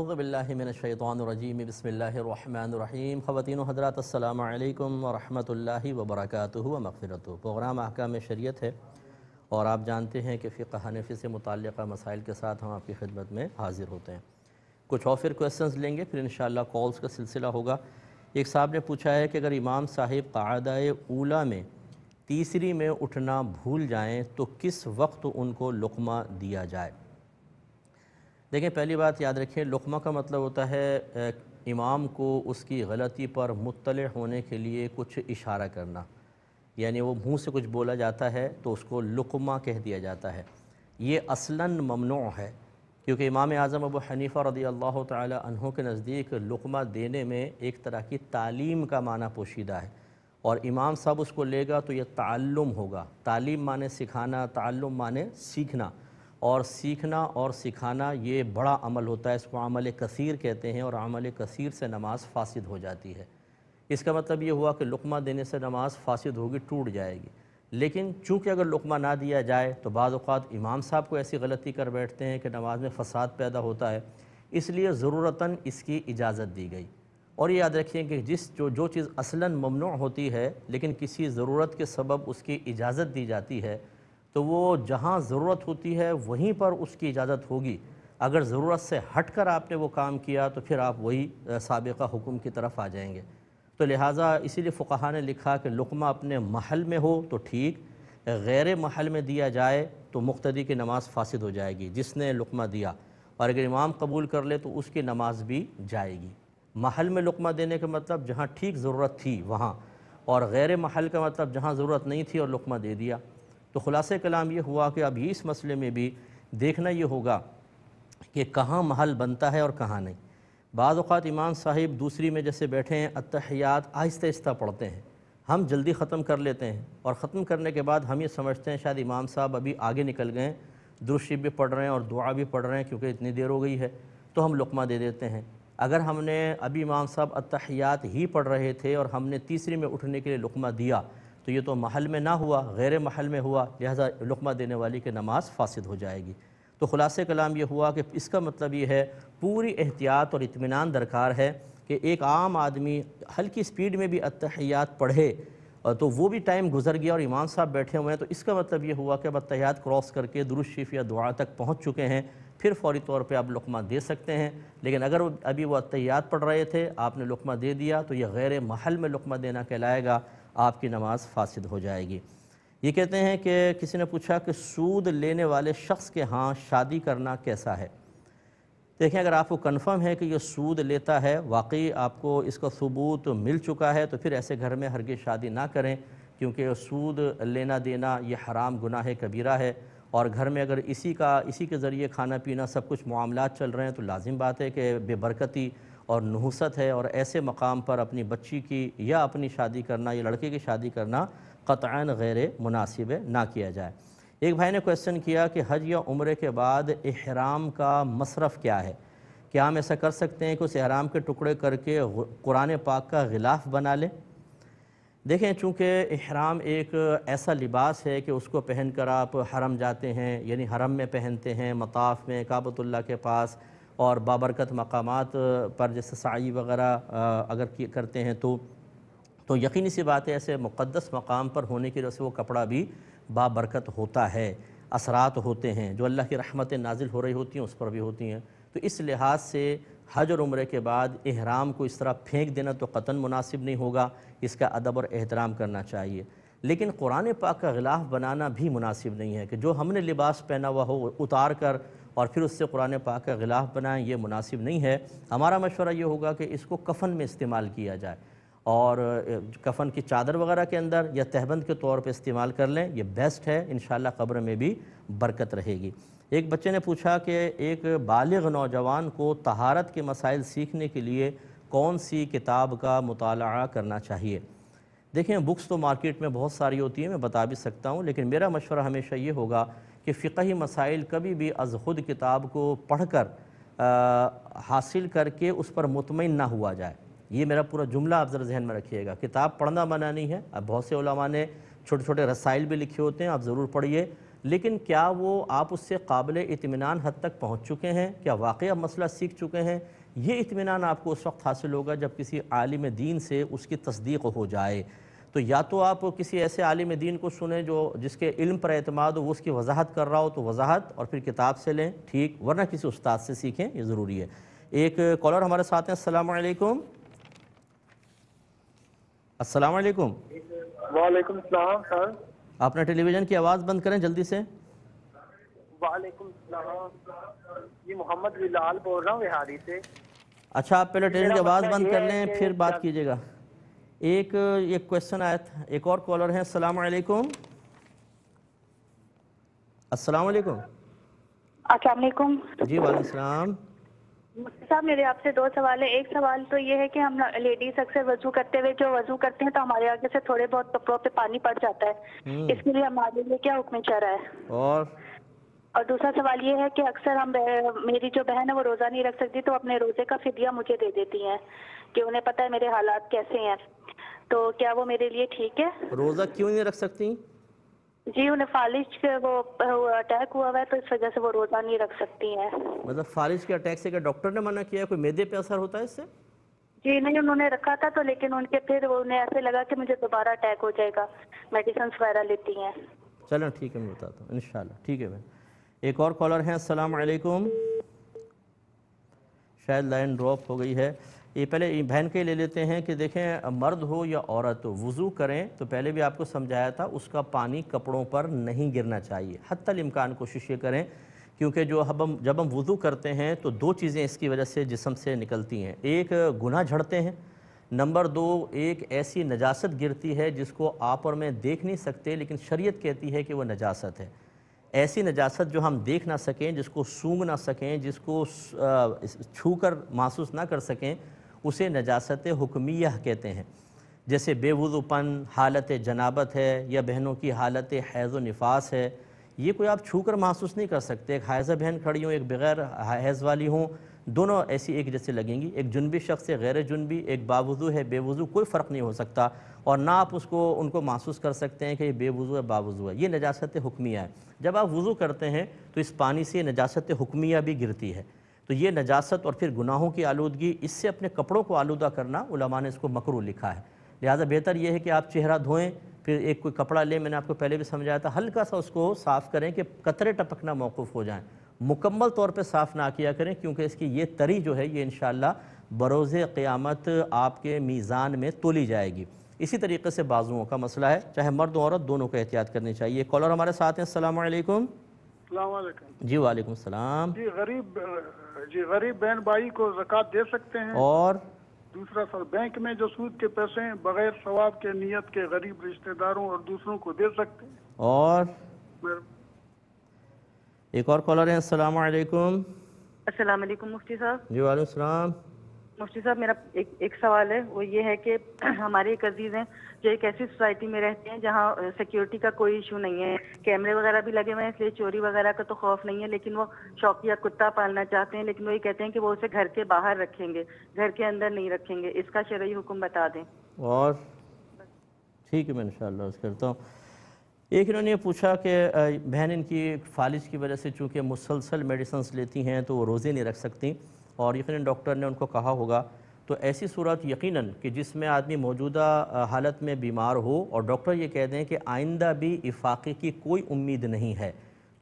अज़बिल्लिमिनशैतरजीम बसमीम ख़वान हजरात अल्लाम वरहमल वबरक मफ़रत प्रोग्राम अहकाम शरीयत है और आप जानते हैं कि फ़िका हनफी से मुतल मसाइल के साथ हम आपकी खिदमत में हाज़िर होते हैं कुछ और फिर क्वेश्चन लेंगे फिर इन कॉल्स का सिलसिला होगा एक साहब ने पूछा है कि अगर इमाम साहिब कादा ऊला में तीसरी में उठना भूल जाएँ तो किस वक्त उनको लुकमा दिया जाए देखें पहली बात याद रखें लुकमा का मतलब होता है इमाम को उसकी गलती पर मुतल होने के लिए कुछ इशारा करना यानी वो मुंह से कुछ बोला जाता है तो उसको लुकमा कह दिया जाता है ये असला ममनो है क्योंकि इमाम आज़म अबू हनीफ़ा रदी अल्लाह तहों के नज़दीक लुकमा देने में एक तरह की तालीम का माना पोशीदा है और इमाम साहब उसको लेगा तो यह ताल्लुम होगा तालीम माने सिखाना ताल्लुम माने सीखना और सीखना और सिखाना ये बड़ा अमल होता है इसको अमल कसीर कहते हैं और अमल कसीर से नमाज फासिद हो जाती है इसका मतलब ये हुआ कि लुकमा देने से नमाज फासिद होगी टूट जाएगी लेकिन चूँकि अगर लुकमा ना दिया जाए तो बाज़ात इमाम साहब को ऐसी गलती कर बैठते हैं कि नमाज में फ़साद पैदा होता है इसलिए ज़रूरता इसकी इजाज़त दी गई और ये याद रखिए कि जिस जो जो चीज़ असला ममनू होती है लेकिन किसी ज़रूरत के सबब उसकी इजाज़त दी जाती है तो वो जहाँ ज़रूरत होती है वहीं पर उसकी इजाज़त होगी अगर ज़रूरत से हट कर आपने वो काम किया तो फिर आप वही सबका हुक्म की तरफ आ जाएंगे तो लिहाजा इसीलिए फ़ुका ने लिखा कि लुकमा अपने महल में हो तो ठीक गैर महल में दिया जाए तो मुख्तदी की नमाज़ फासद हो जाएगी जिसने लुकमा दिया और अगर इमाम कबूल कर ले तो उसकी नमाज भी जाएगी महल में लुकमा देने का मतलब जहाँ ठीक ज़रूरत थी वहाँ और गैर महल का मतलब जहाँ ज़रूरत नहीं थी और लुकमा दे दिया तो ख़ुलास कलाम ये हुआ कि अभी इस मसले में भी देखना ये होगा कि कहाँ महल बनता है और कहाँ नहीं बाज़ात इमाम साहिब दूसरी में जैसे बैठे हैं अतहयात आहिस्ता आहिस्ता पढ़ते हैं हम जल्दी ख़त्म कर लेते हैं और ख़त्म करने के बाद हम ये समझते हैं शायद इमाम साहब अभी आगे निकल गए हैं दुरुशी भी पढ़ रहे हैं और दुआ भी पढ़ रहे हैं क्योंकि इतनी देर हो गई है तो हम लुकमा दे देते हैं अगर हमने अभी इमाम साहब अतहयात ही पढ़ रहे थे और हमने तीसरी में उठने के लिए लुकमा दिया तो ये तो महल में ना हुआ गैर महल में हुआ लिहाजा लुकमा देने वाली की नमाज फासद हो जाएगी तो ख़ुलासे कलाम ये हुआ कि इसका मतलब ये है पूरी एहतियात और इतमान दरकार है कि एक आम आदमी हल्की स्पीड में भी अतहयात पढ़े तो वो भी टाइम गुजर गया और इमाम साहब बैठे हुए हैं तो इसका मतलब ये हुआ कि अब अतहयात क्रॉस करके दुरुशीफ़ या दुआ तक पहुँच चुके हैं फिर फौरी तौर पे आप लकमा दे सकते हैं लेकिन अगर अभी वो अतहयात पढ़ रहे थे आपने लकमा दे दिया तो यह गैर महल में लकमा देना कहलाएगा आपकी नमाज फासिद हो जाएगी ये कहते हैं कि किसी ने पूछा कि सूद लेने वाले शख्स के हाँ शादी करना कैसा है देखें अगर आपको कन्फर्म है कि यह सूद लेता है वाकई आपको इसका सबूत मिल चुका है तो फिर ऐसे घर में हरगिज़ शादी ना करें क्योंकि सूद लेना देना ये हराम गुनाह कबीरा है और घर में अगर इसी का इसी के ज़रिए खाना पीना सब कुछ मामला चल रहे हैं तो लाजिम बात है कि बेबरकती और नहूसत है और ऐसे मकाम पर अपनी बच्ची की या अपनी शादी करना या लड़के की शादी करना क़तान गैर मुनासिब ना किया जाए एक भाई ने क्वेश्चन किया कि हज या उम्र के बाद अहराम का मशरफ़ क्या है क्या हम ऐसा कर सकते हैं कि उस अहराम के टुकड़े करके कुरान पाक का गिलाफ बना लें देखें चूँकि अहराम एक ऐसा लिबास है कि उसको पहन कर आप हरम जाते हैं यानी हरम में पहनते हैं मताफ़ में काबतुल्ला के पास और बाबरकत मकाम पर जैसे साई वगैरह अगर करते हैं तो तो यकीनी सी बात है ऐसे मुक़दस मकाम पर होने की वजह से वो कपड़ा भी बाबरकत होता है असरात होते हैं जो अल्लाह की रहमतें नाजिल हो रही होती हैं उस पर भी होती हैं तो इस लिहाज से हज और उम्र के बाद अहराम को इस तरह फेंक देना तो कतन मुनासिब नहीं होगा इसका अदब और एहतराम करना चाहिए लेकिन कुरान पाक का गिलाफ बनाना भी मुनासिब नहीं है कि जो हमने लिबास पहना हुआ हो उतार कर और फिर उससे कुरान पाक का गिलाफ बनाएं ये मुनासिब नहीं है हमारा मशवरा ये होगा कि इसको कफ़न में इस्तेमाल किया जाए और कफ़न की चादर वगैरह के अंदर या तहबंद के तौर पे इस्तेमाल कर लें ये बेस्ट है इन कब्र में भी बरकत रहेगी एक बच्चे ने पूछा कि एक बालग नौजवान को तहारत के मसाइल सीखने के लिए कौन सी किताब का मताल करना चाहिए देखें बुक्स तो मार्केट में बहुत सारी होती हैं मैं बता भी सकता हूँ लेकिन मेरा मशवरा हमेशा ये होगा कि फ़िकही मसाइल कभी भी अज़ ख़ुद किताब को पढ़ कर आ, हासिल करके उस पर मुतमिन ना हुआ जाए ये मेरा पूरा जुमला आप ज़रा जहन में रखिएगा किताब पढ़ना मना नहीं है अब बहुत से उलमा ने छोटे छोटे रसाइल भी लिखे होते हैं आप ज़रूर पढ़िए लेकिन क्या वो आप उससे काबिल इतमान हद तक पहुँच चुके हैं क्या वाक़ मसला सीख चुके हैं ये इतमान आपको उस वक्त हासिल होगा जब किसी आलिम दीन से उसकी तस्दीक हो जाए तो या तो आप किसी ऐसे आलिम दीन को सुने जो जिसके इल्म पर अतमाद हो वो उसकी वजाहत कर रहा हो तो वजाहत और फिर किताब से लें ठीक वरना किसी उस्ताद से सीखें ये ज़रूरी है एक कॉलर हमारे साथ हैं असल असल वालेकुम वालेकुम अपना टेलीविज़न की आवाज़ बंद करें जल्दी से वाले मोहम्मद बिलाल बोल रहा हूँ बिहारी से अच्छा आप पहले ट्रेन की आवाज़ मतलब बंद कर लें फिर बात कीजिएगा एक एक क्वेश्चन आया था एक और कॉलर है अस्सलाम वालेकुम अस्सलाम वालेकुम अस्सलाम वालेकुम जी वालेकुम सलाम साहब मेरे आपसे दो सवाल है एक सवाल तो ये है कि हम लेडीज अक्सर वजू करते हुए जो वजू करते हैं तो हमारे आगे से थोड़े बहुत कपड़ों पे पानी पड़ जाता है हम्म। इसके लिए हमारे लिए क्या हुक्म चरा है और और दूसरा सवाल ये है कि अक्सर हम मेरी जो बहन है वो रोज़ा नहीं रख सकती तो अपने रोज़े का फिदिया मुझे दे देती हैं कि उन्हें पता है मेरे हालात कैसे हैं तो क्या वो मेरे लिए ठीक है रोजा क्यों नहीं रख सकती जी उन्हें फालिश के वो अटैक हुआ है तो इस वजह से वो रोजा नहीं रख सकती हैं मतलब फालिश के अटैक से क्या डॉक्टर ने मना किया कोई मेदे पे असर होता है इससे जी नहीं उन्होंने रखा था तो लेकिन उनके फिर उन्हें ऐसे लगा कि मुझे दोबारा अटैक हो जाएगा मेडिसिन वगैरह लेती हैं चलो ठीक है मैं बताता हूँ इनशाला ठीक है भाई एक और कॉलर है असलकुम शायद लाइन ड्रॉप हो गई है ये पहले बहन के ले लेते हैं कि देखें मर्द हो या औरत हो वज़ू करें तो पहले भी आपको समझाया था उसका पानी कपड़ों पर नहीं गिरना चाहिए हती इम्कान कोशिश ये करें क्योंकि जो हम जब हम वज़ू करते हैं तो दो चीज़ें इसकी वजह से जिसम से निकलती हैं एक गुना झड़ते हैं नंबर दो एक ऐसी नजासत गिरती है जिसको आप और मैं देख नहीं सकते लेकिन शरीयत कहती है कि वह नजासत है ऐसी नजासत जो हम देख ना सकें जिसको सूंघ ना सकें जिसको छू कर महसूस ना कर सकें उसे नजास्त हुक्मिया कहते हैं जैसे बेवज़ुपन हालत जनाबत है या बहनों की हालत हैज़ नफास है ये कोई आप छू कर महसूस नहीं कर सकते एक हायज़ा बहन खड़ी हूँ एक बग़ैर हैज़ वाली हूँ दोनों ऐसी एक जैसे लगेंगी एक जुनबी शख्स है गैर जुनबी एक बावज़ू है बेवज़ू कोई फ़र्क नहीं हो सकता और ना आप उसको उनको महसूस कर सकते हैं कि ये बेवज़ू है बावज़ू है ये नजास्त हुक्मिया है जब आप वज़ू करते हैं तो इस पानी से नजास्त हुक्मिया भी गिरती है तो ये नजास्त और फिर गुनाहों की आलूदगी इससे अपने कपड़ों को आलूदा करना उलमा ने इसको मकरू लिखा है लिहाजा बेहतर यह है कि आप चेहरा धोएं फिर एक कोई कपड़ा लें मैंने आपको पहले भी समझाया था हल्का सा उसको साफ़ करें कि कतरे टपकना मौकूफ़ हो जाएँ मुकम्मल तौर पर साफ़ ना किया करें क्योंकि इसकी ये तरी जो है ये इन बरोज़ क़्यामत आपके मीज़ान में तोली जाएगी इसी तरीके से बाजुओं का मसला है चाहे मर्द और औरत दोनों को एहतियात करनी चाहिए कॉलर हमारे साथ हैं असल जी वालेकुम सलाम जी गरीब जी गरीब बहन भाई को जक़ात दे सकते हैं और दूसरा सर बैंक में जो सूद के पैसे बगैर सवाब के नियत के गरीब रिश्तेदारों और दूसरों को दे सकते हैं और एक और कॉलर है अस्सलाम वालेकुम अस्सलाम वालेकुम मुफ्ती साहब जी वालेकुम सलाम मुफ्ती साहब मेरा एक एक सवाल है वो ये है कि हमारे एक अजीज़ हैं जो एक ऐसी सोसाइटी में रहते हैं जहाँ सिक्योरिटी का कोई इशू नहीं है कैमरे वगैरह भी लगे हुए हैं इसलिए चोरी वगैरह का तो खौफ नहीं है लेकिन वो शौकिया कुत्ता पालना चाहते हैं लेकिन वो ये कहते हैं कि वो उसे घर के बाहर रखेंगे घर के अंदर नहीं रखेंगे इसका शरय हुक्म बता दें और ठीक है मैं इन करता हूँ एक इन्होंने ये पूछा कि बहन इनकी फालिज की वजह से चूँकि मुसलसल मेडिसन्स लेती हैं तो वो रोज़े नहीं रख सकती और यकीन डॉक्टर ने उनको कहा होगा तो ऐसी सूरत यकीन कि जिसमें आदमी मौजूदा हालत में बीमार हो और डॉक्टर ये कह दें कि आइंदा भी इफाक़े की कोई उम्मीद नहीं है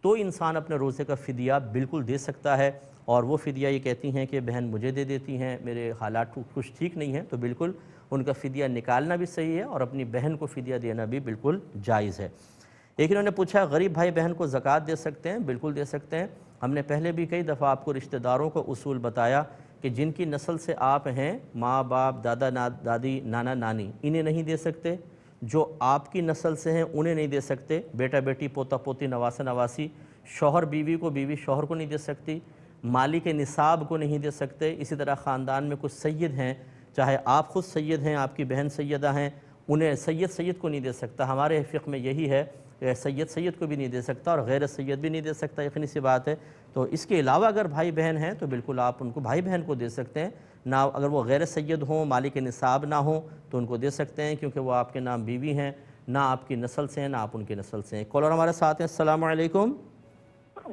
तो इंसान अपने रोज़े का फ़दिया बिल्कुल दे सकता है और वो फ़दिया ये कहती हैं कि बहन मुझे दे देती हैं मेरे हालात कुछ ठीक नहीं है तो बिल्कुल उनका फ़दिया निकालना भी सही है और अपनी बहन को फ़दिया देना भी बिल्कुल जायज़ है लेकिन उन्होंने पूछा गरीब भाई बहन को ज़क़़त दे सकते हैं बिल्कुल दे सकते हैं हमने पहले भी कई दफ़ा आपको रिश्तेदारों को उसूल बताया कि जिनकी नस्ल से आप हैं माँ बाप दादा ना दादी नाना नानी इन्हें नहीं दे सकते जो आपकी नस्ल से हैं उन्हें नहीं दे सकते बेटा बेटी पोता पोती नवासा नवासी शोहर बीवी को बीवी शोहर को नहीं दे सकती मालिक निसाब को नहीं दे सकते इसी तरह ख़ानदान में कुछ सैद हैं चाहे आप ख़ुद सैद हैं आपकी बहन सैदा हैं उन्हें सैद सैद को नहीं दे सकता हमारे फ़िक में यही है सैयद सैयद को भी नहीं दे सकता और गैर सैयद भी नहीं दे सकता यकीन सी बात है तो इसके अलावा अगर भाई बहन हैं तो बिल्कुल आप उनको भाई बहन को दे सकते हैं ना अगर वो गैर सैयद हों मालिक निसाब ना हों तो उनको दे सकते हैं क्योंकि वो आपके नाम बीवी हैं ना आपकी नस्ल से हैं ना आप उनकी नस्ल से हैं कॉलर हमारे साथ हैं असलकुम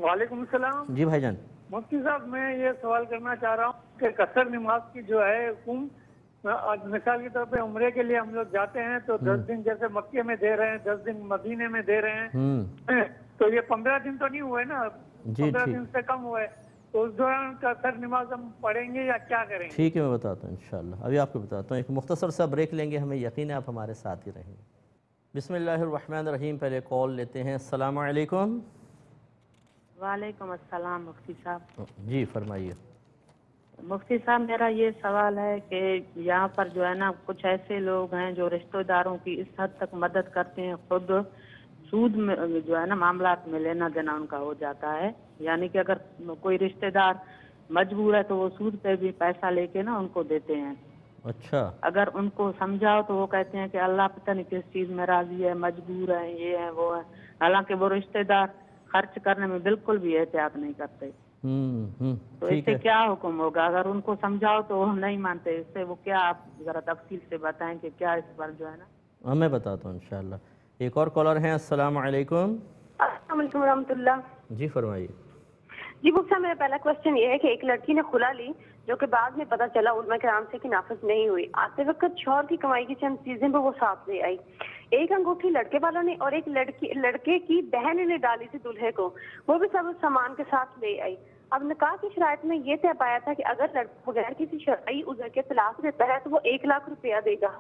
वालेकुम सलाम जी भाईजान मुफ्ती साहब मैं ये सवाल करना चाह रहा हूँ कि कसर नमाज की जो है आज मिसाल के तौर पे उम्रे के लिए हम लोग जाते हैं तो दस हम्म। दिन जैसे मक्के में दे रहे हैं दस दिन मदीने में दे रहे हैं हम्म। तो ये पंद्रह दिन तो नहीं हुए ना पंद्रह दिन से कम हुए तो उस दौरान कसर नमाज हम पढ़ेंगे या क्या करेंगे ठीक है मैं बताता हूँ इंशाल्लाह अभी आपको बताता हूँ एक मुख्तसर सा ब्रेक लेंगे हमें यकीन है आप हमारे साथ ही रहेंगे बिसमिल्लर रहीम पहले कॉल लेते हैं असलकम वालेकुम अस्सलाम मुफ्ती साहब जी फरमाइए मुफ्ती साहब मेरा ये सवाल है कि यहाँ पर जो है ना कुछ ऐसे लोग हैं जो रिश्तेदारों की इस हद तक मदद करते हैं खुद सूद में जो है ना मामला में लेना देना उनका हो जाता है यानी कि अगर कोई रिश्तेदार मजबूर है तो वो सूद पे भी पैसा लेके ना उनको देते हैं अच्छा अगर उनको समझाओ तो वो कहते हैं कि अल्लाह पता नहीं किस चीज में राजी है मजबूर है ये है वो है हालांकि वो रिश्तेदार खर्च करने में बिल्कुल भी एहतियात नहीं करते हम्म, हम्म, तो इससे क्या हुक्म होगा अगर उनको समझाओ तो वो नहीं मानते इससे वो क्या आप जरा तफसील से बताएं कि क्या इस बार जो है ना हमें हाँ, बताता हूँ इन एक और कॉलर हैं अस्सलाम वालेकुम अस्सलाम रहमतुल्लाह जी फरमाइए जी बुक साहब मेरा पहला क्वेश्चन ये है कि एक लड़की ने खुला ली जो कि बाद में पता चला उलमा कराम से कि नाफिज नहीं हुई आते वक्त शोहर की कमाई की चंद चीजें भी वो साथ ले आई एक अंगूठी लड़के वालों ने और एक लड़की लड़के की बहन ने डाली थी दूल्हे को वो भी सब उस सामान के साथ ले आई अब निकाह की शरात में ये तय पाया था कि अगर लड़का बगैर किसी शराई उजर के तलाक देता है तो वो एक लाख रुपया देगा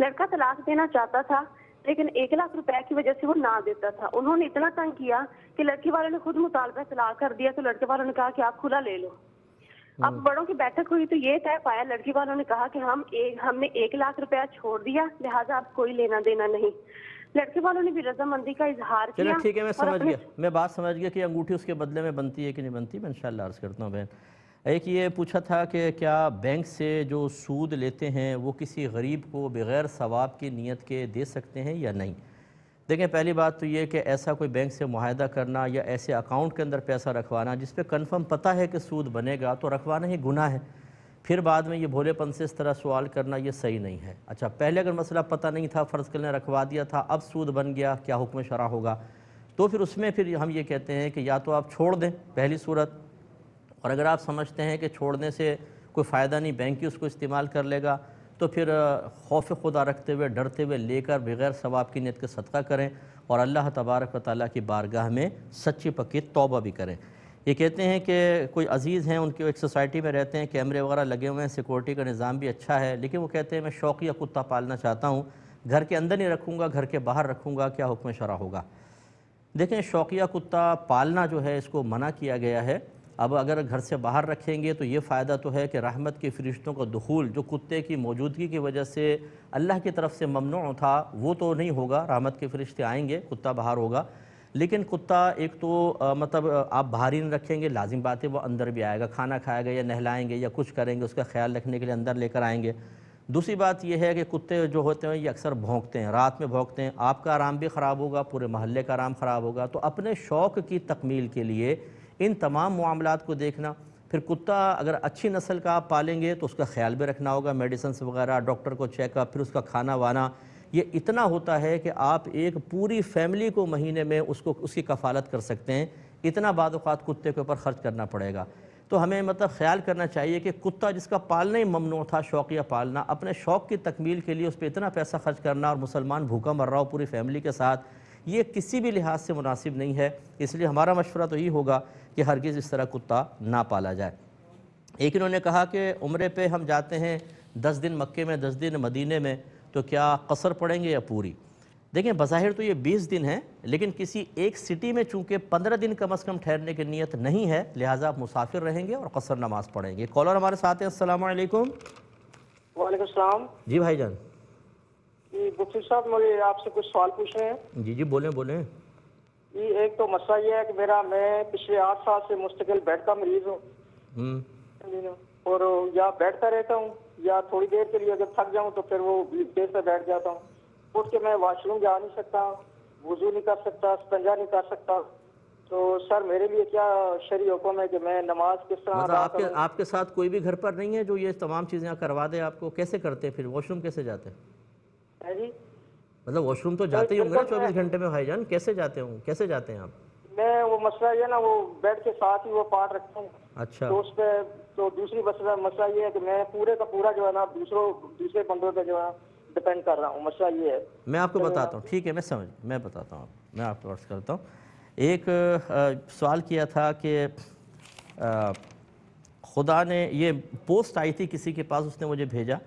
लड़का तलाक देना चाहता था लेकिन एक लाख रुपया की वजह से वो ना देता था उन्होंने इतना तंग किया कि लड़की वालों ने खुद मुतालबा तलाक कर दिया तो लड़के वालों ने कहा कि आप खुला ले लो अब हम्म। बड़ों की बैठक हुई तो ये तय पाया लड़की वालों ने कहा कि हम एक हमने एक लाख रुपया छोड़ दिया लिहाजा आप कोई लेना देना नहीं लड़के वालों ने भी रजामंदी का इजहार किया ठीक है मैं समझ गया मैं बात समझ गया कि अंगूठी उसके बदले में बनती है कि नहीं बनती मैं इनशाला अर्ज करता हूँ बहन एक ये पूछा था कि क्या बैंक से जो सूद लेते हैं वो किसी गरीब को बग़ैर सवाब की नीयत के दे सकते हैं या नहीं देखें पहली बात तो ये कि ऐसा कोई बैंक से माहा करना या ऐसे अकाउंट के अंदर पैसा रखवाना जिस पर कन्फर्म पता है कि सूद बनेगा तो रखवाना ही गुना है फिर बाद में ये भोलेपन से इस तरह सवाल करना ये सही नहीं है अच्छा पहले अगर मसला पता नहीं था फ़र्ज़ कर ने रखवा दिया था अब सूद बन गया क्या हुक्म शरा होगा तो फिर उसमें फिर हम ये कहते हैं कि या तो आप छोड़ दें पहली सूरत और अगर आप समझते हैं कि छोड़ने से कोई फ़ायदा नहीं बैंक ही उसको इस्तेमाल कर लेगा तो फिर खौफ खुदा रखते हुए डरते हुए लेकर बगैर सवाब की नीयत के सदका करें और अल्लाह तबारक ताली की बारगाह में सच्ची पक्की तौबा भी करें ये कहते हैं कि कोई अज़ीज़ हैं उनके एक सोसाइटी में रहते हैं कैमरे वगैरह लगे हुए हैं सिक्योरिटी का निज़ाम भी अच्छा है लेकिन वो कहते हैं मैं शौकिया कुत्ता पालना चाहता हूँ घर के अंदर नहीं रखूँगा घर के बाहर रखूँगा क्या हुक्म शरा होगा देखें शौकिया कुत्ता पालना जो है इसको मना किया गया है अब अगर घर से बाहर रखेंगे तो ये फ़ायदा तो है कि रहमत के फरिश्तों का दखूल जो कुत्ते की मौजूदगी की वजह से अल्लाह की तरफ से ममनू था वो तो नहीं होगा रहमत के फरिश्ते आएंगे कुत्ता बाहर होगा लेकिन कुत्ता एक तो आ, मतलब आप भारी नहीं रखेंगे लाजिम बात है वो अंदर भी आएगा खाना खाएगा या नहलाएंगे या कुछ करेंगे उसका ख्याल रखने के लिए अंदर लेकर आएंगे दूसरी बात यह है कि कुत्ते जो होते हैं ये अक्सर भोंकते हैं रात में भोंकते हैं आपका आराम भी ख़राब होगा पूरे महल्ले का आराम ख़राब होगा तो अपने शौक़ की तकमील के लिए इन तमाम मामला को देखना फिर कुत्ता अगर अच्छी नस्ल का आप पालेंगे तो उसका ख्याल भी रखना होगा मेडिसन्स वगैरह डॉक्टर को चेकअप फिर उसका खाना वाना ये इतना होता है कि आप एक पूरी फैमिली को महीने में उसको उसकी कफालत कर सकते हैं इतना बाद कुत्ते के ऊपर ख़र्च करना पड़ेगा तो हमें मतलब ख्याल करना चाहिए कि कुत्ता जिसका पालना ही ममनू था शौकिया पालना अपने शौक़ की तकमील के लिए उस पर इतना पैसा खर्च करना और मुसलमान भूखा मर रहा हो पूरी फैमिली के साथ ये किसी भी लिहाज से मुनासिब नहीं है इसलिए हमारा मशवरा तो यही होगा कि हरगिज़ इस तरह कुत्ता ना पाला जाए एक इन्होंने कहा कि उम्र पर हम जाते हैं दस दिन मक्के में दस दिन मदीने में तो क्या कसर पड़ेंगे या पूरी देखें बाहिर तो ये बीस दिन है लेकिन किसी एक सिटी में चूंकि पंद्रह दिन कम अज़ कम ठहरने की नीयत नहीं है लिहाजा आप मुसाफिर रहेंगे और कसर नमाज पढ़ेंगे कॉलर हमारे साथ हैं असल वालेकुम जी भाई जान जी मुफ्ती साहब मुझे आपसे कुछ सवाल पूछने हैं जी जी बोले बोले ये एक तो मसला ये है कि मेरा मैं पिछले आठ साल से मुस्तकिल बेड का मरीज हूँ और या बैठता रहता हूँ या थोड़ी देर के लिए अगर थक जाऊं तो फिर वो देर से बैठ जाता हूं उठ के मैं वॉशरूम जा नहीं सकता वजू नहीं कर सकता स्पंजा नहीं कर सकता तो सर मेरे लिए क्या शरी हुक्म है कि मैं नमाज किस तरह मतलब आपके आपके साथ कोई भी घर पर नहीं है जो ये तमाम चीज़ें करवा दे आपको कैसे करते फिर वॉशरूम कैसे जाते हैं जी मतलब वॉशरूम तो जाते ही होंगे चौबीस घंटे में भाईजान कैसे जाते होंगे कैसे जाते हैं आप मैं वो मसला ये ना वो बेड के साथ ही वो पार्ट रखता हूँ अच्छा तो उस पर तो दूसरी मसला मसला ये है कि मैं पूरे का पूरा जो है ना दूसरों दूसरे बंदों पर जो है डिपेंड कर रहा हूँ मसला ये है मैं आपको तो बताता हूँ ठीक है मैं समझ मैं बताता हूँ मैं आपको अर्ज करता हूँ एक आ, सवाल किया था कि खुदा ने ये पोस्ट आई थी किसी के पास उसने मुझे भेजा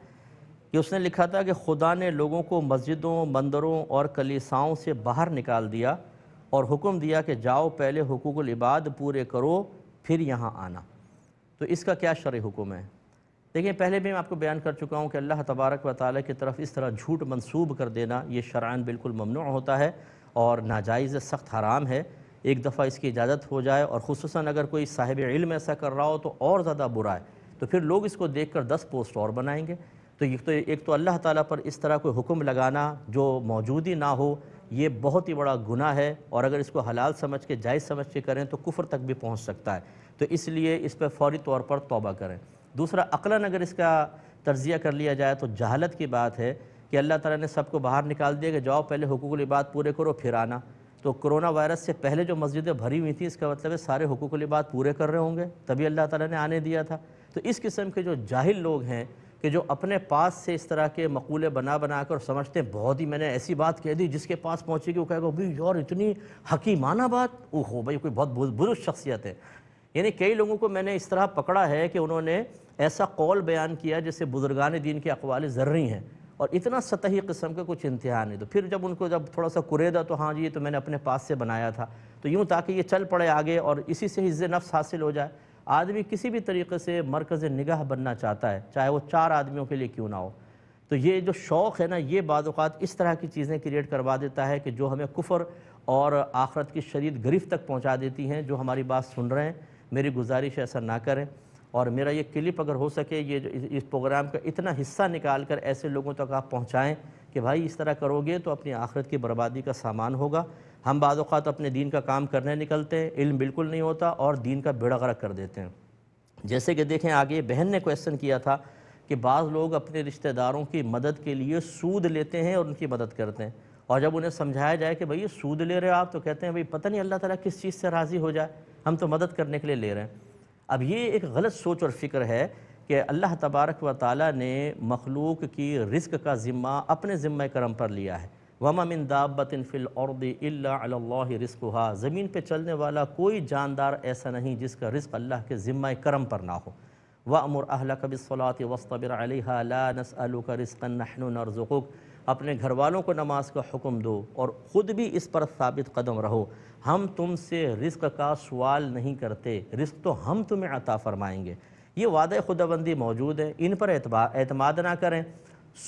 कि उसने लिखा था कि खुदा ने लोगों को मस्जिदों मंदिरों और कलीसाओं से बाहर निकाल दिया और हुक्म दिया कि जाओ पहले हुकूक इबाद पूरे करो फिर यहाँ आना तो इसका क्या शर हुक्म है देखिए पहले भी मैं आपको बयान कर चुका हूँ कि अल्लाह तबारक व ताली की तरफ इस तरह झूठ मंसूब कर देना ये शरान बिल्कुल ममनू होता है और नाजायज़ सख्त हराम है एक दफ़ा इसकी इजाज़त हो जाए और खसूस अगर कोई साहिब इल्म ऐसा कर रहा हो तो और ज़्यादा बुरा है तो फिर लोग इसको देख कर दस पोस्ट और बनाएंगे तो एक तो एक तो अल्लाह ताली पर इस तरह कोई हुक्म लगाना जो मौजूद ही ना हो ये बहुत ही बड़ा गुना है और अगर इसको हलाल समझ के जायज़ समझ के करें तो कुफर तक भी पहुँच सकता है तो इसलिए इस पर फौरी तौर पर तोबा करें दूसरा अकलन अगर इसका तर्जिया कर लिया जाए तो जहालत की बात है कि अल्लाह ताला ने सबको बाहर निकाल दिया कि जाओ पहले हकूक़ुल लिबाद पूरे करो फिर आना तो कोरोना वायरस से पहले जो मस्जिदें भरी हुई थी इसका मतलब है सारे हकूक़ुल लिबाद पूरे कर रहे होंगे तभी अल्लाह ताला ने आने दिया था तो इस किस्म के जो जाहिल लोग हैं कि जो अपने पास से इस तरह के मकूले बना बना कर समझते हैं बहुत ही मैंने ऐसी बात कह दी जिसके पास पहुँचेगी वो कहेगा भाई यार इतनी हकीमाना बात हो भाई कोई बहुत बुजुर्ग शख्सियत है यानी कई लोगों को मैंने इस तरह पकड़ा है कि उन्होंने ऐसा कौल बयान किया जिससे बुजुर्गान दीन के अकवाल ज़र्री हैं और इतना सतही किस्म का कुछ इंतहा नहीं तो फिर जब उनको जब थोड़ा सा कुरेदा तो हाँ जी ये तो मैंने अपने पास से बनाया था तो यूँ ताकि ये चल पड़े आगे और इसी से हिज्ज नफ्स हासिल हो जाए आदमी किसी भी तरीके से मरकज़ निगाह बनना चाहता है चाहे वो चार आदमियों के लिए क्यों ना हो तो ये जो शौक़ है ना ये बाद इस तरह की चीज़ें क्रिएट करवा देता है कि जो हमें कुफर और आखरत की शरीद गिरफ्त तक पहुँचा देती हैं जो हमारी बात सुन रहे हैं मेरी गुजारिश ऐसा ना करें और मेरा ये क्लिप अगर हो सके ये इस प्रोग्राम का इतना हिस्सा निकाल कर ऐसे लोगों तक आप पहुँचाएँ कि भाई इस तरह करोगे तो अपनी आखिरत की बर्बादी का सामान होगा हम बाद अपने दीन का काम करने निकलते हैं इल्म बिल्कुल नहीं होता और दीन का बेड़ा गर्क कर देते हैं जैसे कि देखें आगे बहन ने क्वेश्चन किया था कि बाज़ लोग अपने रिश्तेदारों की मदद के लिए सूद लेते हैं और उनकी मदद करते हैं और जब उन्हें समझाया जाए कि भाई ये सूद ले रहे हो आप तो कहते हैं भाई पता नहीं अल्लाह ताला किस चीज़ से राज़ी हो जाए हम तो मदद करने के लिए ले रहे हैं अब ये एक गलत सोच और फ़िक्र है कि अल्लाह तबारक व ताली ने मखलूक की रिस्क का ज़िम्मा अपने ज़िम्मे करम पर लिया है वमामिन दाबतिन फ़िल और रिस्क हा ज़मीन पर चलने वाला कोई जानदार ऐसा नहीं जिसका रिस्क अल्लाह के ज़िम्मा करम पर ना हो व अमर अहल कबिसलात वस्तर नसअलू का रिस्कनजुक अपने घर वालों को नमाज का हुक्म दो और ख़ुद भी इस पर साबित कदम रहो हम तुमसे रिस्क का सवाल नहीं करते रिस्क तो हम तुम्हें अता फरमाएंगे ये वादे खुदाबंदी मौजूद है इन पर एतमाद ना करें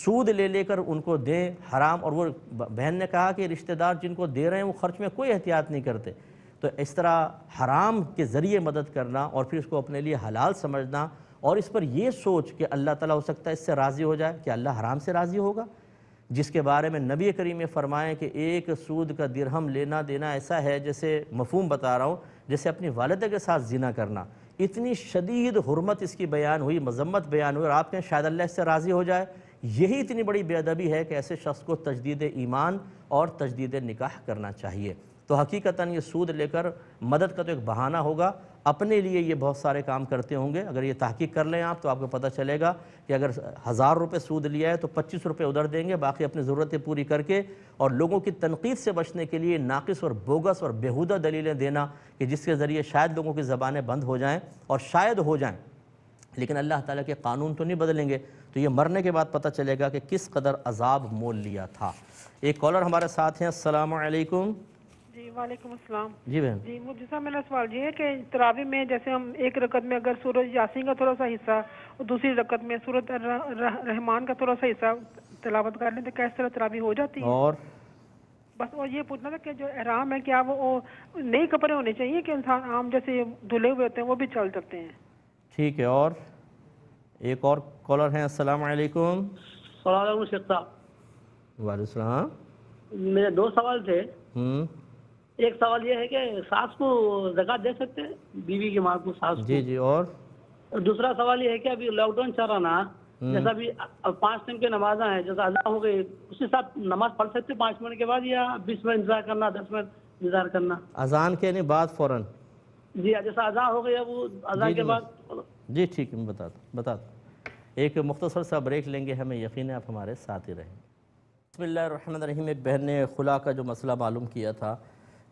सूद ले लेकर उनको दें हराम और वो बहन ने कहा कि रिश्तेदार जिनको दे रहे हैं वो खर्च में कोई एहतियात नहीं करते तो इस तरह हराम के ज़रिए मदद करना और फिर उसको अपने लिए हलाल समझना और इस पर यह सोच कि अल्लाह ताला हो सकता है इससे राज़ी हो जाए कि अल्लाह हराम से राज़ी होगा जिसके बारे में नबी करीम ये फरमाएँ कि एक सूद का दिरहम लेना देना ऐसा है जैसे मफहम बता रहा हूँ जैसे अपनी वालद के साथ जीना करना इतनी शदीद हरमत इसकी बयान हुई मजम्मत बयान हुई और आपके शायद अल्लाह से राज़ी हो जाए यही इतनी बड़ी बेदबी है कि ऐसे शख्स को तजदीद ईमान और तजदीद निकाह करना चाहिए तो हकीकता ये सूद लेकर मदद का तो एक बहाना होगा अपने लिए ये बहुत सारे काम करते होंगे अगर ये तहकीक कर लें आप तो आपको पता चलेगा कि अगर हज़ार रुपये सूद लिया है तो पच्चीस रुपये उधर देंगे बाकी अपनी ज़रूरतें पूरी करके और लोगों की तनकीद से बचने के लिए नाकस और बोगस और बेहूदा दलीलें देना कि जिसके ज़रिए शायद लोगों की ज़बानें बंद हो जाएँ और शायद हो जाएँ लेकिन अल्लाह ताला के कानून तो नहीं बदलेंगे तो ये मरने के बाद पता चलेगा कि किस कदर अजाब मोल लिया था एक कॉलर हमारे साथ हैं असलकम जी वालेकुम जी बहन जी मुझे साहब मेरा सवाल ये है कि तरावी में जैसे हम एक रकत में अगर सूरज यासीन का थोड़ा सा हिस्सा और दूसरी रकत में सूरज रहमान का थोड़ा सा हिस्सा तलावत कर लें तो कैसे तरह तरावी हो जाती है और बस और ये पूछना था कि जो आराम है क्या वो, वो नए कपड़े होने चाहिए कि इंसान आम जैसे धुले हुए होते हैं वो भी चल सकते हैं ठीक है और एक और कॉलर हैं असलकुम वाले मेरे दो सवाल थे हम्म। एक सवाल ये है कि सास को जक़ात दे सकते हैं बीवी की माँ को सास जी को। जी और दूसरा सवाल ये है कि अभी लॉकडाउन चल रहा ना हम्म। जैसा अभी पांच टाइम के नमाजा है जैसा अदा हो गई उसके साथ नमाज पढ़ सकते पांच मिनट के बाद या बीस मिनट इंतजार करना दस मिनट इंतजार करना अजान के बाद फौरन जी हाँ, जैसा अजा हो गया वो अदा के बाद जी ठीक है बता बता एक मुख्तसर सा ब्रेक लेंगे हमें यकीन है आप हमारे साथ ही रहें बसमिल्ल रही एक बहन ने खुला का जो मसला मालूम किया था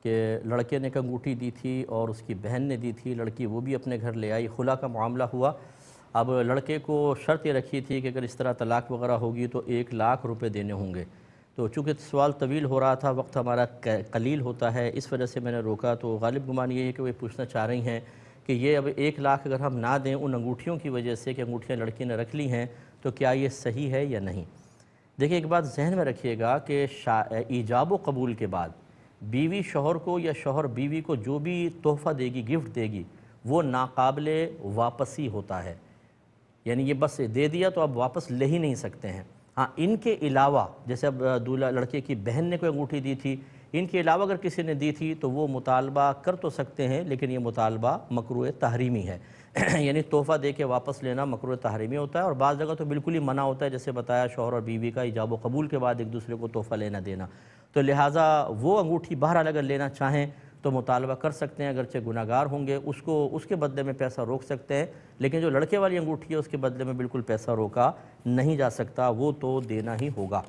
कि लड़के ने कंगूठी दी थी और उसकी बहन ने दी थी लड़की वो भी अपने घर ले आई खुला का मामला हुआ अब लड़के को शर्त ये रखी थी कि अगर इस तरह तलाक वगैरह होगी तो एक लाख रुपए देने होंगे तो चूँकि सवाल तवील हो रहा था वक्त हमारा कलील होता है इस वजह से मैंने रोका तो गालिब गुमान ये है कि वे पूछना चाह रही हैं कि ये अब एक लाख अगर हम ना दें उन अंगूठियों की वजह से कि अंगूठियाँ लड़की ने रख ली हैं तो क्या ये सही है या नहीं देखिए एक बात जहन में रखिएगा कि ईजाब कबूल के बाद बीवी शोहर को या शोहर बीवी को जो भी तोहफ़ा देगी गिफ्ट देगी वो नाकबले वापसी होता है यानी ये बस दे दिया तो आप वापस ले ही नहीं सकते हैं हाँ इनके अलावा जैसे अब दूल्हा लड़के की बहन ने कोई अंगूठी दी थी इनके अलावा अगर किसी ने दी थी तो वो मुतालबा कर तो सकते हैं लेकिन ये मुतालबा मकरू तहरीमी है यानी तोहफ़ा दे के वापस लेना मकरू तहरीमी होता है और बाद जगह तो बिल्कुल ही मना होता है जैसे बताया शोहर और बीवी का इजाब कबूल के बाद एक दूसरे को तोहफ़ा लेना देना तो लिहाजा वो अंगूठी बहरहाल अगर लेना चाहें तो मुतालबा कर सकते हैं अगरचे गुनागार होंगे उसको उसके बदले में पैसा रोक सकते हैं लेकिन जो लड़के वाली अंगूठी है उसके बदले में बिल्कुल पैसा रोका नहीं जा सकता वो तो देना ही होगा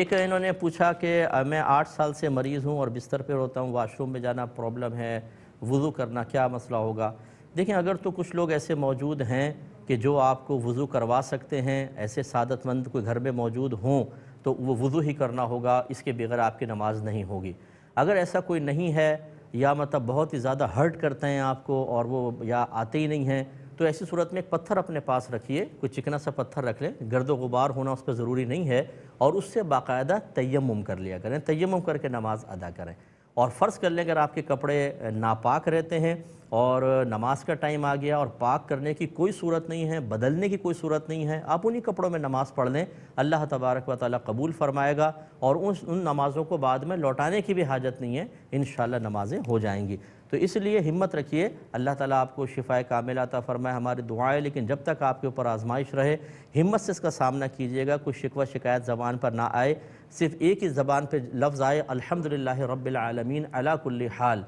एक इन्होंने पूछा कि मैं आठ साल से मरीज़ हूँ और बिस्तर पर रोता हूँ वाशरूम में जाना प्रॉब्लम है वज़ू करना क्या मसला होगा देखें अगर तो कुछ लोग ऐसे मौजूद हैं कि जो आपको वज़ू करवा सकते हैं ऐसे सादतमंद कोई घर में मौजूद हों तो वो वज़ू ही करना होगा इसके बगैर आपकी नमाज नहीं होगी अगर ऐसा कोई नहीं है या मतलब बहुत ही ज़्यादा हर्ट करते हैं आपको और वो या आते ही नहीं हैं तो ऐसी सूरत में एक पत्थर अपने पास रखिए कोई चिकना सा पत्थर रख लें गर्द गुबार होना उस पर ज़रूरी नहीं है और उससे बाकायदा तयम कर लिया करें तयम करके नमाज़ अदा करें और फ़र्ज़ कर लें अगर आपके कपड़े नापाक रहते हैं और नमाज का टाइम आ गया और पाक करने की कोई सूरत नहीं है बदलने की कोई सूरत नहीं है आप उन्हीं कपड़ों में नमाज़ पढ़ लें अल्लाह तबारक व ताली कबूल फरमाएगा और उन उन नमाज़ों को बाद में लौटाने की भी हाजत नहीं है इन नमाज़ें हो जाएंगी तो इसलिए हिम्मत रखिए अल्लाह ताला आपको शिफाय कामिल फरमाए हमारी दुआएं लेकिन जब तक आपके ऊपर आजमाइश रहे हिम्मत से इसका सामना कीजिएगा कुछ शिकवा शिकायत ज़बान पर ना आए सिर्फ एक ही ज़बान पे लफ्ज़ आए अल्हम्दुलिल्लाह रब्बिल आलमीन अला कुल्ली हाल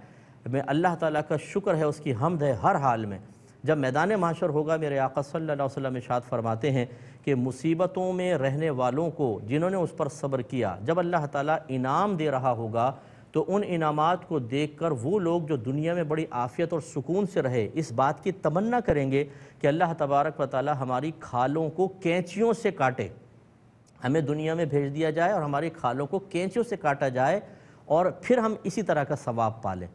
में अल्लाह ताला का शुक्र है उसकी हमद है हर हाल में जब मैदान माशर होगा मेरे आका सल्लल्लाहु अलैहि वसल्लम फरमाते हैं कि मुसीबतों में रहने वालों को जिन्होंने उस पर सब्र किया जब अल्लाह ताला इनाम दे रहा होगा तो उन इनामात को देखकर वो लोग जो दुनिया में बड़ी आफियत और सुकून से रहे इस बात की तमन्ना करेंगे कि अल्लाह तबारक व ताली हमारी खालों को कैंचियों से काटे हमें दुनिया में भेज दिया जाए और हमारे खालों को कैंचों से काटा जाए और फिर हम इसी तरह का सवाब पालें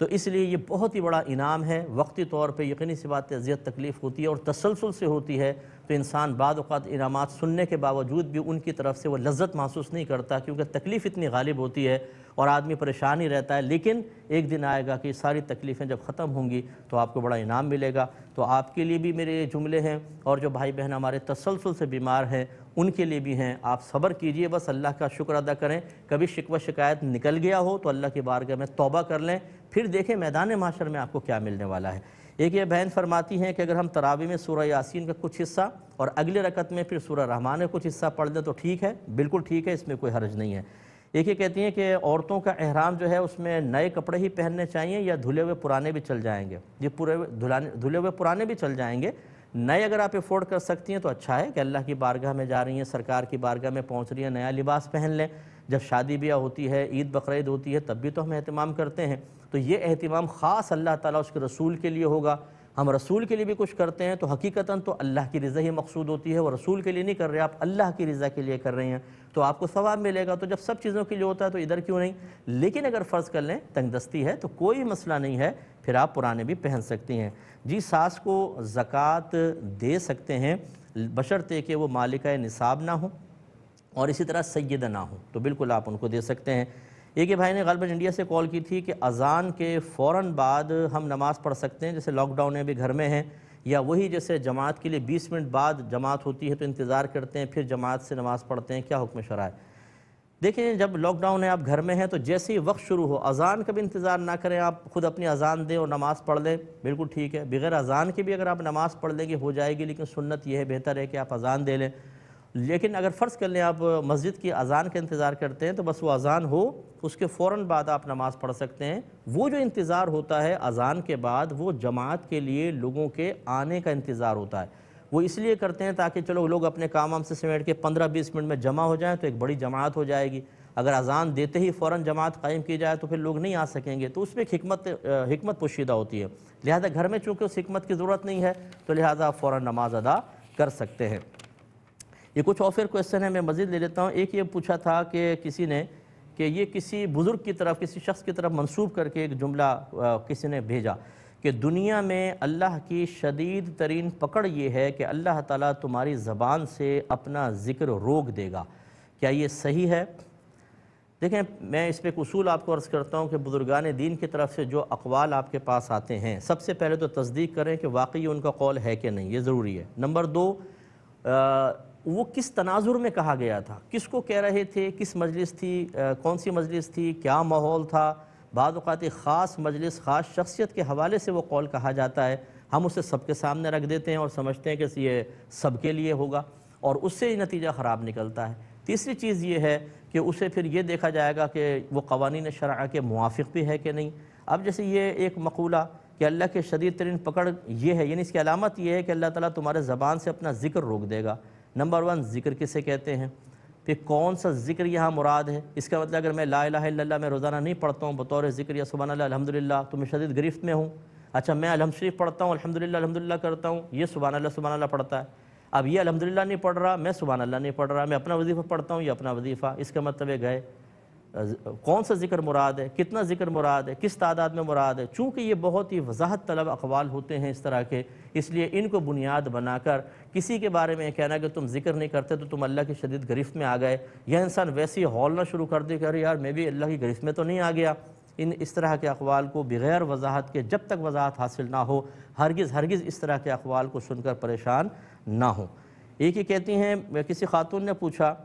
तो इसलिए ये बहुत ही बड़ा इनाम है वक्ती तौर पे यकीनी सी बात अजियत तकलीफ़ होती है और तसलसल से होती है तो इंसान बाद इनाम सुनने के बावजूद भी उनकी तरफ से वो लज्जत महसूस नहीं करता क्योंकि तकलीफ़ इतनी गालिब होती है और आदमी परेशान ही रहता है लेकिन एक दिन आएगा कि सारी तकलीफ़ें जब ख़त्म होंगी तो आपको बड़ा इनाम मिलेगा तो आपके लिए भी मेरे ये जुमले हैं और जो भाई बहन हमारे तसलसल से बीमार हैं उनके लिए भी हैं आप सब्र कीजिए बस अल्लाह का शुक्र अदा करें कभी शिकवा शिकायत निकल गया हो तो अल्लाह के बारगह में तौबा कर लें फिर देखें मैदान माशर में आपको क्या मिलने वाला है एक ये बहन फरमाती हैं कि अगर हम तरावी में सूर्य यासीन का कुछ हिस्सा और अगले रकत में फिर सूर्य रहमान का कुछ हिस्सा पढ़ दें तो ठीक है बिल्कुल ठीक है इसमें कोई हर्ज नहीं है एक ये कहती हैं कि औरतों का अहराम जो है उसमें नए कपड़े ही पहनने चाहिए या धुले हुए पुराने भी चल जाएंगे ये पूरे धुलाने धुले हुए पुराने भी चल जाएंगे नए अगर आप अफोर्ड कर सकती हैं तो अच्छा है कि अल्लाह की बारगाह में जा रही हैं सरकार की बारगाह में पहुँच रही हैं नया लिबास पहन लें जब शादी ब्याह होती है ईद बकरीद होती है तब भी तो हम अहतमाम करते हैं तो ये अहतमाम ख़ास अल्लाह ताला उसके रसूल के लिए होगा हम रसूल के लिए भी कुछ करते हैं तो हकीकता तो अल्लाह की रज़ा ही मकसूद होती है वो रसूल के लिए नहीं कर रहे आप अल्लाह की रज़ा के लिए कर रहे हैं तो आपको सवाब मिलेगा तो जब सब चीज़ों के लिए होता है तो इधर क्यों नहीं लेकिन अगर फ़र्ज़ कर लें तंगदस्ती है तो कोई मसला नहीं है फिर आप पुराने भी पहन सकती हैं जी सास को ज़क़़त दे सकते हैं बशरते कि वो मालिक निसाब ना हो और इसी तरह सैद ना हो तो बिल्कुल आप उनको दे सकते हैं एक भाई ने गलबन इंडिया से कॉल की थी कि अजान के फ़ौर बाद हम नमाज़ पढ़ सकते हैं जैसे लॉकडाउन में भी घर में हैं या वही जैसे जमात के लिए 20 मिनट बाद जमात होती है तो इंतज़ार करते हैं फिर जमात से नमाज़ पढ़ते हैं क्या हुक्म शराय देखिए जब लॉकडाउन है आप घर में हैं तो जैसे ही वक्त शुरू हो अजान का भी इंतज़ार ना करें आप खुद अपनी अजान दें और नमाज़ पढ़ लें बिल्कुल ठीक है बगैर अजान के भी अगर आप नमाज़ पढ़ लेंगे हो जाएगी लेकिन सुन्नत यह है बेहतर है कि आप अजान दे लें लेकिन अगर फ़र्ज़ कर लें आप मस्जिद की अजान का इंतज़ार करते हैं तो बस वो अजान हो उसके फ़ौर बाद आप नमाज़ पढ़ सकते हैं वो जो इंतज़ार होता है अजान के बाद वो जमात के लिए लोगों के आने का इंतज़ार होता है वो इसलिए करते हैं ताकि चलो लोग अपने काम वाम से समेट के पंद्रह बीस मिनट में जमा हो जाएँ तो एक बड़ी जमात हो जाएगी अगर अजान देते ही फ़ौर जमात कायम की जाए तो फिर लोग नहीं आ सकेंगे तो उसमें हमत हमत पोशीदा होती है लिहाजा घर में चूँकि उस हमत की ज़रूरत नहीं है तो लिहाजा आप फ़ौर नमाज अदा कर सकते हैं ये कुछ और फिर क्वेश्चन है मैं मज़ीद ले लेता हूँ एक ये पूछा था कि किसी ने कि ये किसी बुज़ुर्ग की तरफ किसी शख्स की तरफ मंसूब करके एक जुमला किसी ने भेजा कि दुनिया में अल्लाह की शदीद तरीन पकड़ ये है कि अल्लाह ताला तुम्हारी ज़बान से अपना ज़िक्र रोक देगा क्या ये सही है देखें मैं इस पर एक असूल आपको अर्ज़ करता हूँ कि बुज़ुर्गान दीन की तरफ से जो अकवाल आपके पास आते हैं सबसे पहले तो तस्दीक करें कि वाकई उनका कौल है कि नहीं ये ज़रूरी है नंबर दो आ, वो किस तनाजुर में कहा गया था किसको कह रहे थे किस मजलिस थी आ, कौन सी मजलिस थी क्या माहौल था बाज़ात ख़ास मजलिस ख़ास शख्सियत के हवाले से वो कौल कहा जाता है हम उसे सबके सामने रख देते हैं और समझते हैं कि ये सबके लिए होगा और उससे ही नतीजा ख़राब निकलता है तीसरी चीज़ ये है कि उसे फिर ये देखा जाएगा कि वो कवानीन शरा के मुआफ़ भी है कि नहीं अब जैसे ये एक मकूला कि अल्लाह के शदीद तरीन पकड़ ये है यानी इसकी अलामत यह है कि अल्लाह ताली तुम्हारे ज़बान से अपना ज़िक्र रोक देगा नंबर वन ज़िक्र किसे कहते हैं कि कौन सा जिक्र यहाँ मुराद है इसका मतलब अगर मैं ला ला मैं रोज़ाना नहीं पढ़ता हूँ बतौर जिक्र या सुबह अलहमदिल्ला तो मैं शदीद गिरफ्त में हूँ अच्छा मैं अलहम शरीफ पढ़ता हूँ अलहमदिल्ला अलहमदिल्ला करता हूँ ये सुबह अल्लाह सुबह अल्लाह पढ़ता है अब ये अलहमदिल्ला नहीं पढ़ रहा मैं सुबह अल्लाह नहीं पढ़ रहा मैं अपना वजीफ़ा पढ़ता हूँ ये अपना वजीफ़ा इसका मतलब गए कौन सा जिक्र मुराद है कितना जिक्र मुराद है किस तादाद में मुराद है चूँकि ये बहुत ही वजाहत तलब अकवाल होते हैं इस तरह के इसलिए इनको बुनियाद बनाकर किसी के बारे में कहना कि तुम जिक्र नहीं करते तो तुम अल्लाह की शदीद गिरफ्त में आ गए यह इंसान वैसे ही हौलना शुरू कर दे कर यार मैं भी अल्लाह की गिरफ्त में तो नहीं आ गया इन इस तरह के अखबाल को बग़ैर वजाहत के जब तक वजाहत हासिल ना हो हरगिज़ हरगिज़ इस तरह के अखबाल को सुनकर परेशान ना हो एक ही कहती हैं किसी खातून ने पूछा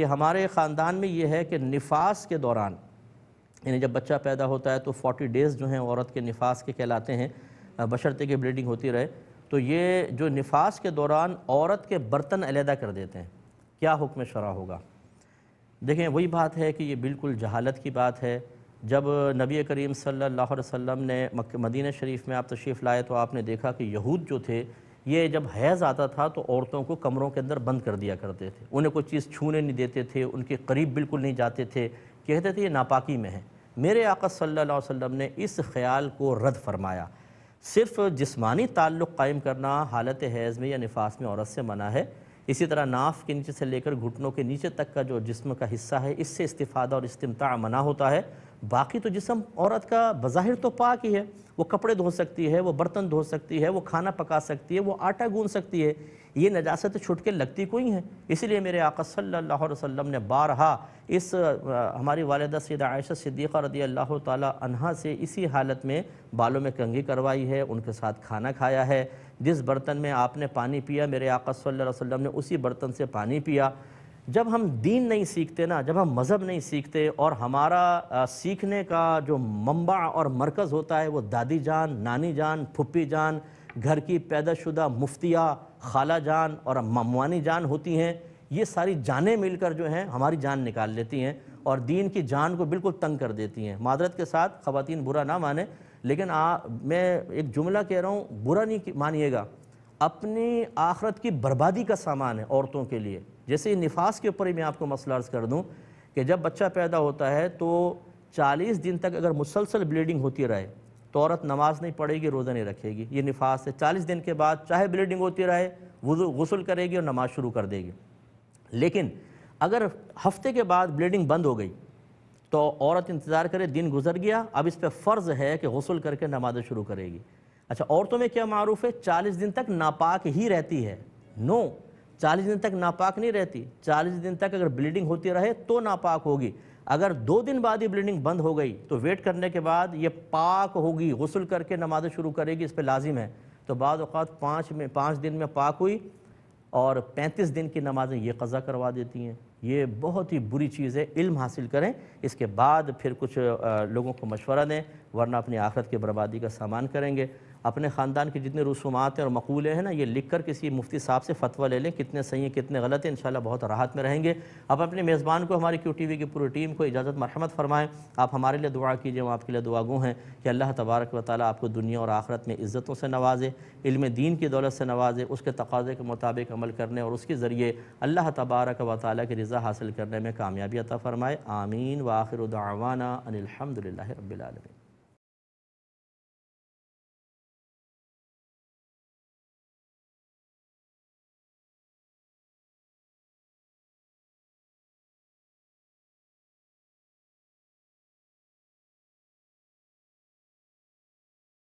कि हमारे ख़ानदान में ये है कि निफास के दौरान यानी जब बच्चा पैदा होता है तो 40 डेज़ जो हैं औरत के निफास के कहलाते हैं बशरते की ब्लीडिंग होती रहे तो ये जो निफास के दौरान औरत के बर्तन अलहदा कर देते हैं क्या हुक्म शरा होगा देखें वही बात है कि ये बिल्कुल जहालत की बात है जब नबी करीम सल्लल्लाहु अलैहि वसल्लम ने मदीना शरीफ में आप तशरीफ़ लाए तो आपने देखा कि यहूद जो थे ये जब हैज़ आता था तो औरतों को कमरों के अंदर बंद कर दिया करते थे उन्हें कोई चीज़ छूने नहीं देते थे उनके करीब बिल्कुल नहीं जाते थे कहते थे ये नापाकी में है मेरे आका सल्लल्लाहु अलैहि वसल्लम ने इस ख्याल को रद्द फरमाया सिर्फ जिस्मानी ताल्लुक़ कायम करना हालत हैज़ में या निफास में औरत से मना है इसी तरह नाफ के नीचे से लेकर घुटनों के नीचे तक का जो जिस्म का हिस्सा है इससे इस्तीफ़ादा और इस्तमता मना होता है बाकी तो जिसम औरत का बज़ाहिर तो पाक ही है वो कपड़े धो सकती है वो बर्तन धो सकती है वो खाना पका सकती है वो आटा गूंद सकती है ये नजास्त छुटके के लगती कोई हैं इसलिए मेरे आका सल्लल्लाहु अलैहि वसल्लम ने बारहा इस हमारी वालदा सैद आयशा सिद्दीक़ा रदी अल्लाह तहा से इसी हालत में बालों में कंघी करवाई है उनके साथ खाना खाया है जिस बर्तन में आपने पानी पिया मेरे आका सल्लल्लाहु अलैहि वसल्लम ने उसी बर्तन से पानी पिया जब हम दीन नहीं सीखते ना जब हम मज़हब नहीं सीखते और हमारा आ, सीखने का जो मंबा और मरकज़ होता है वो दादी जान नानी जान फुप्पी जान घर की पैदाशुदा मुफ्तिया खाला जान और ममवानी जान होती हैं ये सारी जानें मिलकर जो हैं हमारी जान निकाल लेती हैं और दीन की जान को बिल्कुल तंग कर देती हैं मादरत के साथ ख़वान बुरा ना माने लेकिन आ, मैं एक जुमला कह रहा हूँ बुरा नहीं मानिएगा अपनी आखरत की बर्बादी का सामान है औरतों के लिए जैसे निफास के ऊपर ही मैं आपको मसला अर्ज़ कर दूँ कि जब बच्चा पैदा होता है तो चालीस दिन तक अगर मुसलसल ब्लीडिंग होती रहे तो औरत नमाज नहीं पढ़ेगी रोज़ा नहीं रखेगी ये निफास है चालीस दिन के बाद चाहे ब्लीडिंग होती रहे वजू गसल करेगी और नमाज शुरू कर देगी लेकिन अगर हफ्ते के बाद ब्लीडिंग बंद हो गई तो औरत इंतज़ार करे दिन गुजर गया अब इस पर फ़र्ज़ है कि गसल करके नमाज शुरू करेगी अच्छा औरतों में क्या मरूफ़ है चालीस दिन तक नापाक ही रहती है नो चालीस दिन तक नापाक नहीं रहती चालीस दिन तक अगर ब्लीडिंग होती रहे तो नापाक होगी अगर दो दिन बाद ये ब्लीडिंग बंद हो गई तो वेट करने के बाद ये पाक होगी गसल करके नमाज शुरू करेगी इस पर लाजिम है तो बाद अवत पाँच में पाँच दिन में पाक हुई और पैंतीस दिन की नमाज़ें ये कज़ा करवा देती हैं ये बहुत ही बुरी चीज़ है इल्म हासिल करें इसके बाद फिर कुछ लोगों को मशवरा दें वरना अपनी आखरत की बर्बादी का सामान करेंगे अपने ख़ानदान के जितने रसूमात हैं और मकूले हैं ना ये लिख कर किसी मुफ्ती साहब से फतवा ले लें कितने सही हैं कितने गलत हैं इंशाल्लाह बहुत राहत में रहेंगे आप अपने मेज़बान को हमारी क्यू टी वी की पूरी टीम को इजाज़त मरहमत फरमाएँ आप हमारे लिए दुआ कीजिए हम आपके लिए दुआगो हैं कि अल्लाह तबारक व ताली आपको दुनिया और आखरत में इज़्ज़तों से नवाजे इल्म दीन की दौलत से नवाजे उसके तकाजे के मुताबिक अमल करने और उसके ज़रिए अल्लाह तबारक व ताली की रज़ा हासिल करने में कामयाबी अता फ़रमाए आमीन व आखिर दावाना अनिलहमदिल्ला रबीआलमी